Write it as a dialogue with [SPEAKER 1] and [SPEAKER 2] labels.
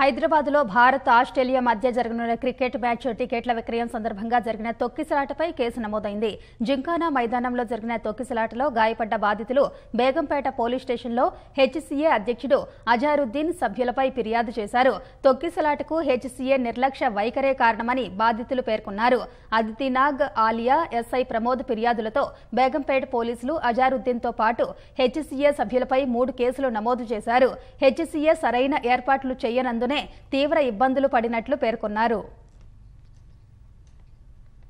[SPEAKER 1] హైదరాబాద్ లో భారత్ ఆస్ట్రేలియా మధ్య జరగనున్న క్రికెట్ మ్యాచ్ టికెట్ల విక్రయం సందర్భంగా జరిగిన తొక్కిసలాటపై కేసు నమోదైంది జింకానా మైదానంలో జరిగిన తొక్కిసలాటలో గాయపడ్డ బాధితులు బేగంపేట పోలీస్ స్టేషన్లో హెచ్సీఏ అధ్యక్షుడు అజారుద్దీన్ సభ్యులపై ఫిర్యాదు చేశారు తొక్కిసలాటకు హెచ్సీఏ నిర్లక్ష్య వైఖరే కారణమని బాధితులు పేర్కొన్నారు అదితినాగ్ ఆలియా ఎస్ఐ ప్రమోద్ ఫిర్యాదులతో బేగంపేట పోలీసులు అజారుద్దీన్తో పాటు హెచ్సీఏ సభ్యులపై మూడు కేసులు నమోదు చేశారు హెచ్సీఏ సరైన ఏర్పాట్లు చేయనందు తీవ్ర ఇబ్బందులు పడినట్లు పేర్కొన్నారు